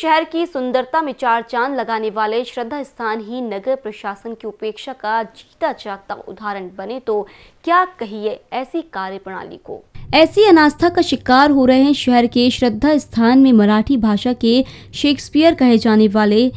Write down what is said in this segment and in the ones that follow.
शहर की सुंदरता में चार चांद लगाने वाले श्रद्धा स्थान ही नगर प्रशासन की उपेक्षा का जीता जागता उदाहरण बने तो क्या कहिए ऐसी कार्य प्रणाली को ऐसी अनास्था का शिकार हो रहे हैं शहर के श्रद्धा स्थान में मराठी भाषा के शेक्सपियर कहे जाने वाले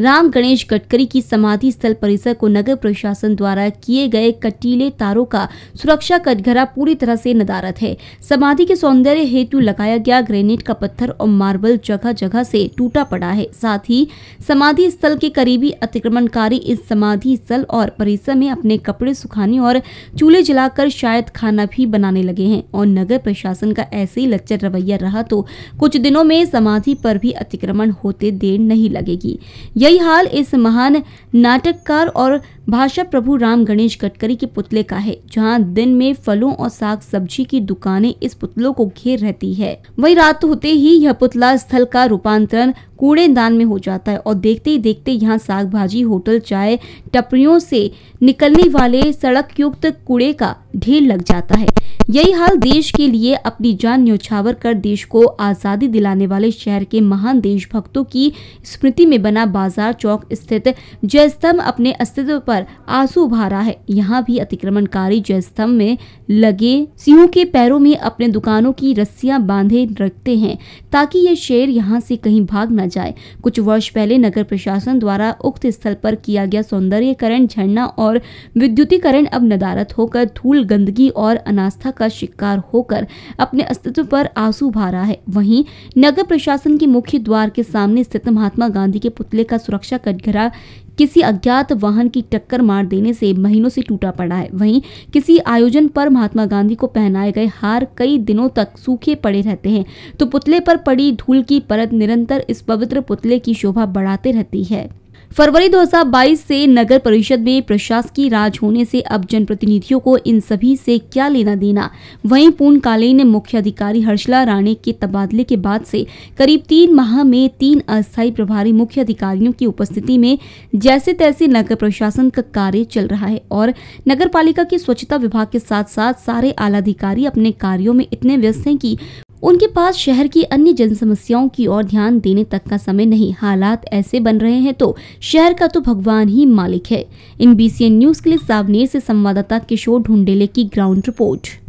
राम गणेश गडकरी की समाधि स्थल परिसर को नगर प्रशासन द्वारा किए गए कटीले तारों का सुरक्षा कटघरा पूरी तरह से नदारत है समाधि के सौंदर्य हेतु लगाया गया ग्रेनेड का पत्थर और मार्बल जगह जगह से टूटा पड़ा है साथ ही समाधि स्थल के करीबी अतिक्रमणकारी इस समाधि स्थल और परिसर में अपने कपड़े सुखाने और चूल्हे जलाकर शायद खाना भी बनाने लगे हैं और नगर प्रशासन का ऐसे ही लच्चर रवैया रहा तो कुछ दिनों में समाधि पर भी अतिक्रमण होते देर नहीं लगेगी यही हाल इस महान नाटककार और भाषा प्रभु राम गणेश गडकरी के पुतले का है जहां दिन में फलों और साग सब्जी की दुकानें इस पुतलों को घेर रहती है वहीं रात होते ही यह पुतला स्थल का रूपांतरण कूड़ेदान में हो जाता है और देखते ही देखते यहाँ साग भाजी होटल चाय टपरियों से निकलने वाले सड़क युक्त कूड़े का ढेर लग जाता है यही हाल देश के लिए अपनी जान न्योछावर कर देश को आज़ादी दिलाने वाले शहर के महान देशभक्तों की स्मृति में बना बाजार चौक स्थित जय अपने अस्तित्व पर आंसू भारा है यहाँ भी अतिक्रमणकारी जय स्तंभ में लगे सिंहों के पैरों में अपने दुकानों की रस्सियां बांधे रखते हैं ताकि ये शेर यहाँ से कहीं भाग न जाए कुछ वर्ष पहले नगर प्रशासन द्वारा उक्त स्थल पर किया गया सौंदर्यकरण झरना और विद्युतीकरण अब नदारत होकर धूल गंदगी और अनास्था का शिकार होकर अपने अस्तित्व पर आंसू भारा है वहीं नगर प्रशासन के मुख्य द्वार के सामने स्थित महात्मा गांधी के पुतले का सुरक्षा कटघरा किसी अज्ञात वाहन की टक्कर मार देने से महीनों से टूटा पड़ा है वहीं किसी आयोजन पर महात्मा गांधी को पहनाए गए हार कई दिनों तक सूखे पड़े रहते हैं तो पुतले पर पड़ी धूल की परत निरंतर इस पवित्र पुतले की शोभा बढ़ाते रहती है फरवरी 2022 से नगर परिषद में प्रशासकीय राज होने से अब जनप्रतिनिधियों को इन सभी से क्या लेना देना वहीं पूर्णकालीन मुख्य अधिकारी हर्षला राणे के तबादले के बाद से करीब तीन माह में तीन अस्थायी प्रभारी मुख्य अधिकारियों की उपस्थिति में जैसे तैसे नगर प्रशासन का कार्य चल रहा है और नगर के स्वच्छता विभाग के साथ साथ सारे आलाधिकारी अपने कार्यो में इतने व्यस्त है की उनके पास शहर की अन्य जन समस्याओं की ओर ध्यान देने तक का समय नहीं हालात ऐसे बन रहे हैं तो शहर का तो भगवान ही मालिक है इन बी न्यूज के लिए सावनेर से संवाददाता किशोर ढूंढेले की ग्राउंड रिपोर्ट